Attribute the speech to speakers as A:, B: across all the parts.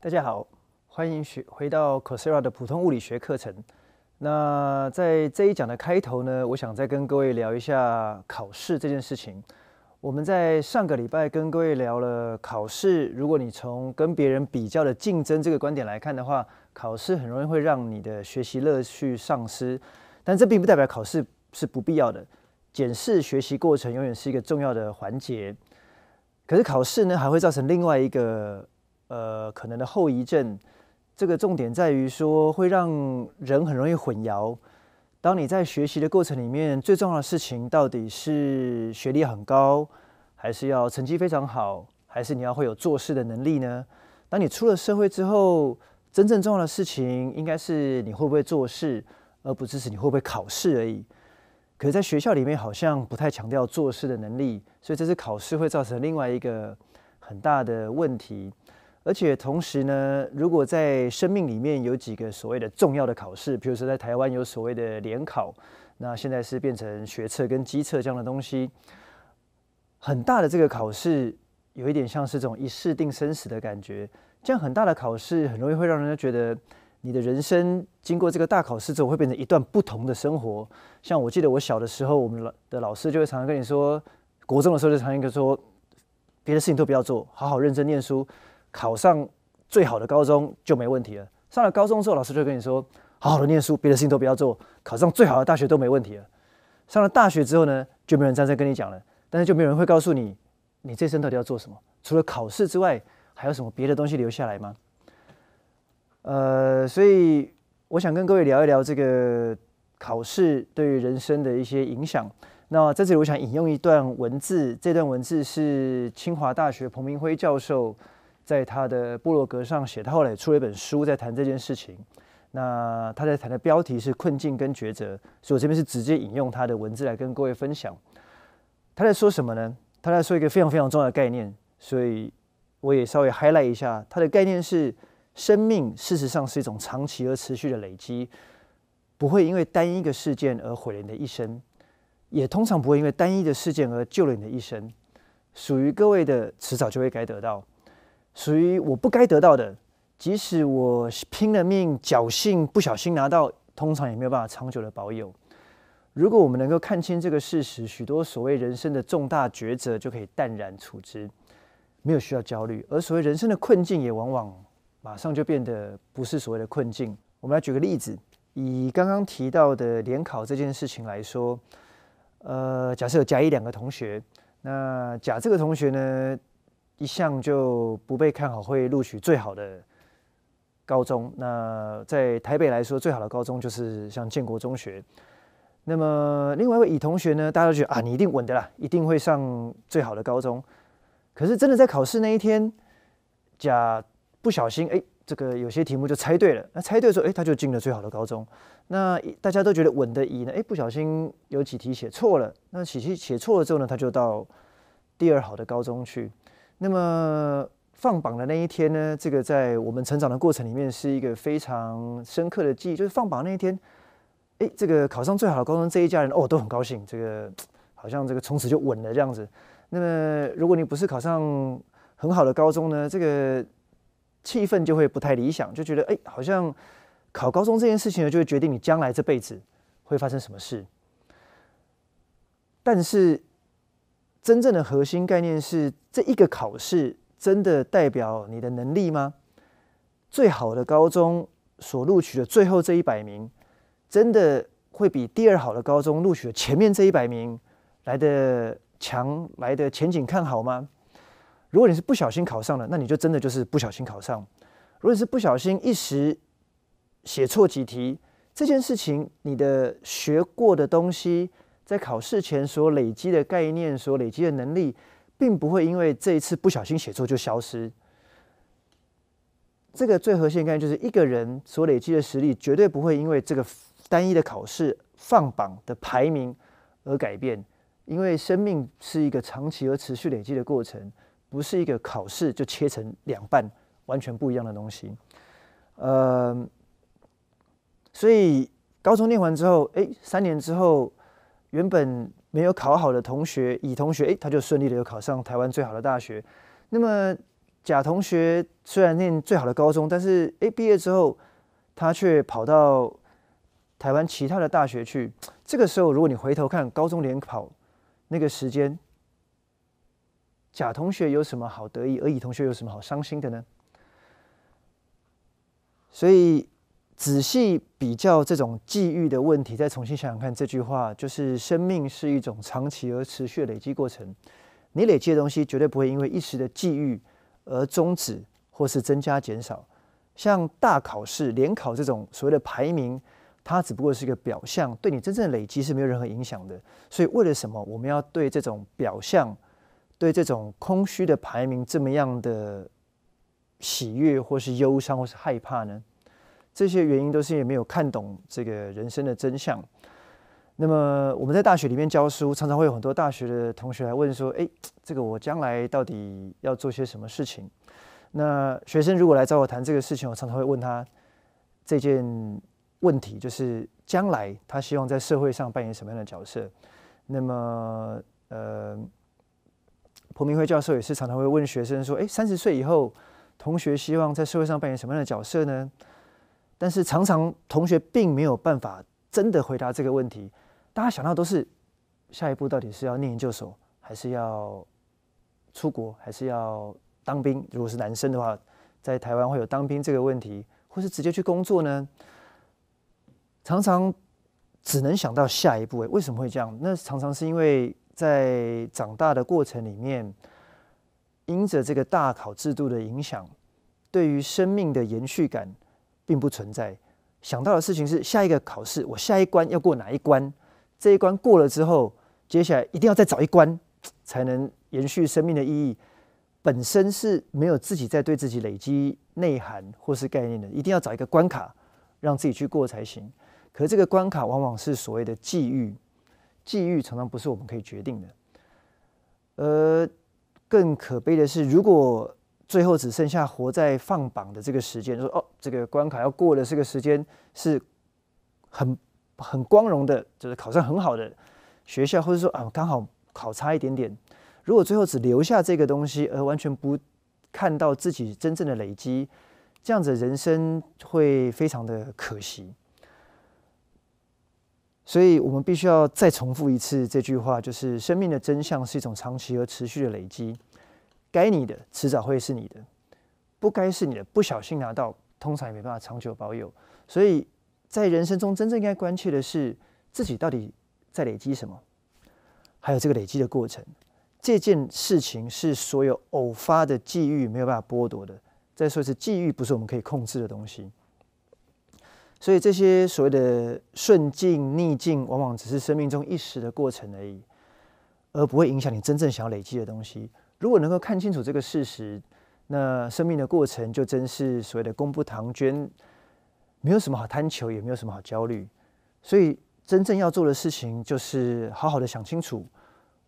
A: 大家好，欢迎学回到 c o s e r a 的普通物理学课程。那在这一讲的开头呢，我想再跟各位聊一下考试这件事情。我们在上个礼拜跟各位聊了考试，如果你从跟别人比较的竞争这个观点来看的话，考试很容易会让你的学习乐趣丧失。但这并不代表考试是不必要的，检视学习过程永远是一个重要的环节。可是考试呢，还会造成另外一个。呃，可能的后遗症，这个重点在于说会让人很容易混淆。当你在学习的过程里面，最重要的事情到底是学历很高，还是要成绩非常好，还是你要会有做事的能力呢？当你出了社会之后，真正重要的事情应该是你会不会做事，而不只是你会不会考试而已。可是，在学校里面好像不太强调做事的能力，所以这次考试会造成另外一个很大的问题。而且同时呢，如果在生命里面有几个所谓的重要的考试，比如说在台湾有所谓的联考，那现在是变成学测跟机测这样的东西，很大的这个考试有一点像是这种一试定生死的感觉。这样很大的考试很容易会让人家觉得你的人生经过这个大考试之后会变成一段不同的生活。像我记得我小的时候，我们的老师就会常常跟你说，国中的时候就常一个说，别的事情都不要做，好好认真念书。考上最好的高中就没问题了。上了高中之后，老师就跟你说：“好好的念书，别的事情都不要做。”考上最好的大学都没问题了。上了大学之后呢，就没有人再跟你讲了，但是就没有人会告诉你，你这生到底要做什么？除了考试之外，还有什么别的东西留下来吗？呃，所以我想跟各位聊一聊这个考试对于人生的一些影响。那在这里，我想引用一段文字，这段文字是清华大学彭明辉教授。在他的布落格上写，他后来出了一本书，在谈这件事情。那他在谈的标题是困境跟抉择，所以我这边是直接引用他的文字来跟各位分享。他在说什么呢？他在说一个非常非常重要的概念，所以我也稍微 highlight 一下。他的概念是：生命事实上是一种长期而持续的累积，不会因为单一的事件而毁了你的一生，也通常不会因为单一的事件而救了你的一生。属于各位的，迟早就会该得到。属于我不该得到的，即使我拼了命、侥幸、不小心拿到，通常也没有办法长久的保有。如果我们能够看清这个事实，许多所谓人生的重大抉择就可以淡然处之，没有需要焦虑。而所谓人生的困境，也往往马上就变得不是所谓的困境。我们来举个例子，以刚刚提到的联考这件事情来说，呃，假设有甲、乙两个同学，那甲这个同学呢？一向就不被看好会录取最好的高中。那在台北来说，最好的高中就是像建国中学。那么，另外一位乙同学呢，大家都觉得啊，你一定稳的啦，一定会上最好的高中。可是，真的在考试那一天，甲不小心，哎，这个有些题目就猜对了。那猜对的时候，哎，他就进了最好的高中。那大家都觉得稳的乙呢，哎，不小心有几题写错了。那写写错了之后呢，他就到第二好的高中去。那么放榜的那一天呢？这个在我们成长的过程里面是一个非常深刻的记忆。就是放榜那一天，哎，这个考上最好的高中这一家人哦，都很高兴。这个好像这个从此就稳了这样子。那么如果你不是考上很好的高中呢，这个气氛就会不太理想，就觉得哎，好像考高中这件事情呢，就会决定你将来这辈子会发生什么事。但是。真正的核心概念是：这一个考试真的代表你的能力吗？最好的高中所录取的最后这一百名，真的会比第二好的高中录取的前面这一百名来的强、来的前景看好吗？如果你是不小心考上了，那你就真的就是不小心考上；如果是不小心一时写错几题，这件事情，你的学过的东西。在考试前所累积的概念、所累积的能力，并不会因为这一次不小心写作就消失。这个最核心概念就是，一个人所累积的实力，绝对不会因为这个单一的考试放榜的排名而改变。因为生命是一个长期而持续累积的过程，不是一个考试就切成两半、完全不一样的东西。呃，所以高中念完之后，哎，三年之后。原本没有考好的同学，乙同学，哎，他就顺利的又考上台湾最好的大学。那么，甲同学虽然念最好的高中，但是，哎，毕业之后，他却跑到台湾其他的大学去。这个时候，如果你回头看高中联考那个时间，甲同学有什么好得意，而乙同学有什么好伤心的呢？所以。仔细比较这种际遇的问题，再重新想想看，这句话就是：生命是一种长期而持续累积过程。你累积的东西绝对不会因为一时的际遇而终止或是增加减少。像大考试、联考这种所谓的排名，它只不过是一个表象，对你真正的累积是没有任何影响的。所以，为了什么我们要对这种表象、对这种空虚的排名这么样的喜悦，或是忧伤，或是害怕呢？这些原因都是因为没有看懂这个人生的真相。那么我们在大学里面教书，常常会有很多大学的同学来问说：“诶，这个我将来到底要做些什么事情？”那学生如果来找我谈这个事情，我常常会问他这件问题，就是将来他希望在社会上扮演什么样的角色？那么，呃，彭明辉教授也是常常会问学生说：“诶，三十岁以后，同学希望在社会上扮演什么样的角色呢？”但是常常同学并没有办法真的回答这个问题，大家想到都是下一步到底是要念研究所，还是要出国，还是要当兵？如果是男生的话，在台湾会有当兵这个问题，或是直接去工作呢？常常只能想到下一步。哎，为什么会这样？那常常是因为在长大的过程里面，因着这个大考制度的影响，对于生命的延续感。并不存在。想到的事情是，下一个考试，我下一关要过哪一关？这一关过了之后，接下来一定要再找一关，才能延续生命的意义。本身是没有自己在对自己累积内涵或是概念的，一定要找一个关卡，让自己去过才行。可这个关卡往往是所谓的际遇，际遇常常不是我们可以决定的。呃，更可悲的是，如果。最后只剩下活在放榜的这个时间，就说哦，这个关卡要过了，这个时间是很很光荣的，就是考上很好的学校，或者说啊刚好考差一点点。如果最后只留下这个东西，而完全不看到自己真正的累积，这样子人生会非常的可惜。所以我们必须要再重复一次这句话，就是生命的真相是一种长期而持续的累积。该你的迟早会是你的，不该是你的不小心拿到，通常也没办法长久保有。所以在人生中，真正应该关切的是自己到底在累积什么，还有这个累积的过程。这件事情是所有偶发的际遇没有办法剥夺的。再说是际遇，不是我们可以控制的东西。所以这些所谓的顺境逆境，往往只是生命中一时的过程而已，而不会影响你真正想要累积的东西。如果能够看清楚这个事实，那生命的过程就真是所谓的“功不唐捐”，没有什么好贪求，也没有什么好焦虑。所以，真正要做的事情就是好好的想清楚，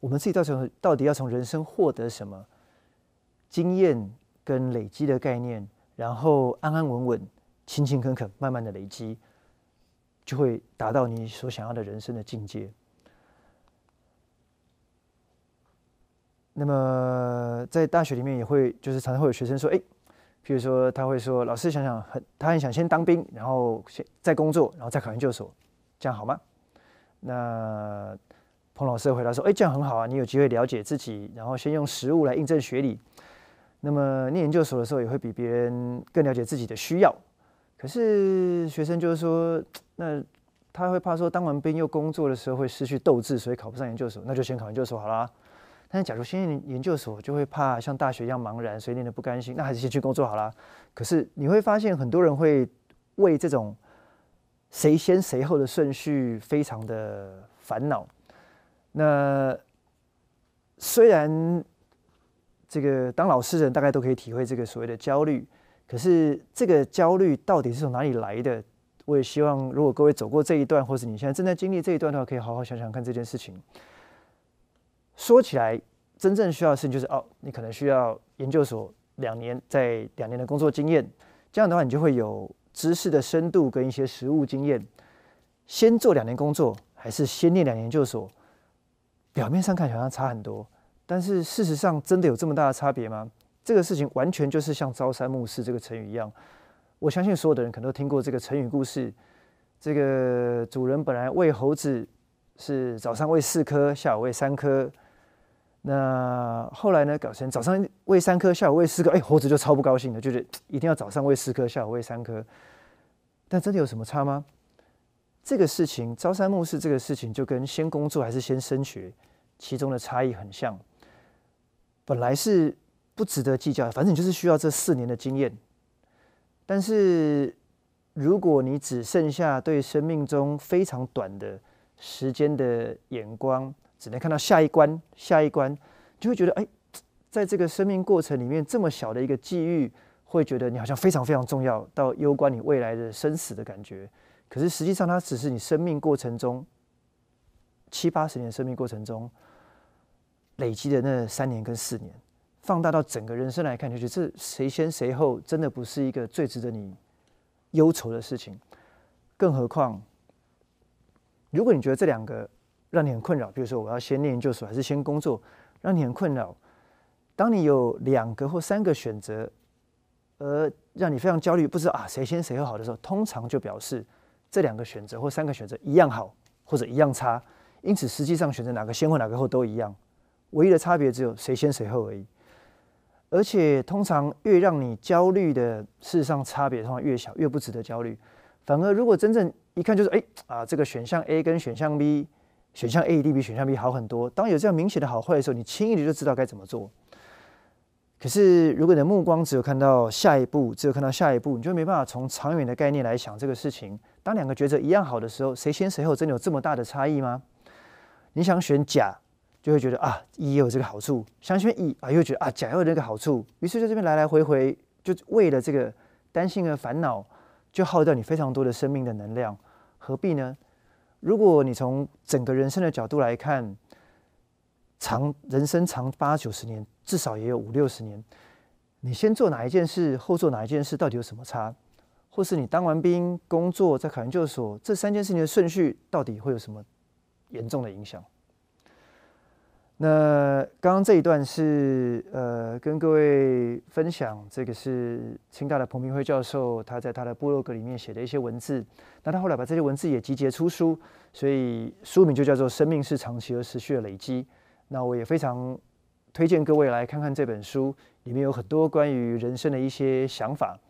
A: 我们自己到到底要从人生获得什么经验跟累积的概念，然后安安稳稳、勤勤恳恳、慢慢的累积，就会达到你所想要的人生的境界。那么在大学里面也会，就是常常会有学生说，哎，譬如说他会说，老师想想，很，他很想先当兵，然后先在工作，然后再考研究所，这样好吗？那彭老师回答说，哎，这样很好啊，你有机会了解自己，然后先用实物来印证学理。那么念研究所的时候，也会比别人更了解自己的需要。可是学生就是说，那他会怕说，当完兵又工作的时候会失去斗志，所以考不上研究所，那就先考研究所好了。但假如先去研究所，就会怕像大学一样茫然，所以念的不甘心。那还是先去工作好了。可是你会发现，很多人会为这种谁先谁后的顺序非常的烦恼。那虽然这个当老师的人大概都可以体会这个所谓的焦虑，可是这个焦虑到底是从哪里来的？我也希望如果各位走过这一段，或是你现在正在经历这一段的话，可以好好想想看这件事情。说起来，真正需要事情就是哦，你可能需要研究所两年，在两年的工作经验，这样的话你就会有知识的深度跟一些实务经验。先做两年工作，还是先念两年研究所？表面上看好像差很多，但是事实上真的有这么大的差别吗？这个事情完全就是像朝三暮四这个成语一样，我相信所有的人可能都听过这个成语故事。这个 主人本来喂猴子是早上喂四颗，下午喂三颗。那后来呢？搞成早上喂三颗，下午喂四颗，哎，猴子就超不高兴的，就是一定要早上喂四颗，下午喂三颗。但真的有什么差吗？这个事情朝三暮四，这个事情就跟先工作还是先升学，其中的差异很像。本来是不值得计较，反正你就是需要这四年的经验。但是如果你只剩下对生命中非常短的时间的眼光，只能看到下一关，下一关，就会觉得，哎，在这个生命过程里面，这么小的一个际遇，会觉得你好像非常非常重要，到攸关你未来的生死的感觉。可是实际上，它只是你生命过程中七八十年生命过程中累积的那三年跟四年，放大到整个人生来看，就觉得谁先谁后，真的不是一个最值得你忧愁的事情。更何况，如果你觉得这两个，让你很困扰，比如说我要先研究所还是先工作，让你很困扰。当你有两个或三个选择，而让你非常焦虑，不知道啊谁先谁后好的时候，通常就表示这两个选择或三个选择一样好或者一样差。因此，实际上选择哪个先或哪个后都一样，唯一的差别只有谁先谁后而已。而且，通常越让你焦虑的，事实上差别通常越小，越不值得焦虑。反而，如果真正一看就是，哎啊，这个选项 A 跟选项 B。选项 A、一 D 比选项 B 好很多。当有这样明显的好坏的时候，你轻易的就知道该怎么做。可是，如果你的目光只有看到下一步，只有看到下一步，你就没办法从长远的概念来想这个事情。当两个抉择一样好的时候，谁先谁后，真的有这么大的差异吗？你想选甲，就会觉得啊，乙有这个好处；想选乙，啊，又觉得啊，甲有这个好处。于是，在这边来来回回，就为了这个担心和烦恼，就耗掉你非常多的生命的能量。何必呢？如果你从整个人生的角度来看，长人生长八九十年，至少也有五六十年，你先做哪一件事，后做哪一件事，到底有什么差？或是你当完兵，工作在考研究所，这三件事情的顺序到底会有什么严重的影响？那刚刚这一段是呃，跟各位分享，这个是清大的彭明辉教授他在他的部落格里面写的一些文字。那他后来把这些文字也集结出书，所以书名就叫做《生命是长期而持续的累积》。那我也非常推荐各位来看看这本书，里面有很多关于人生的一些想法。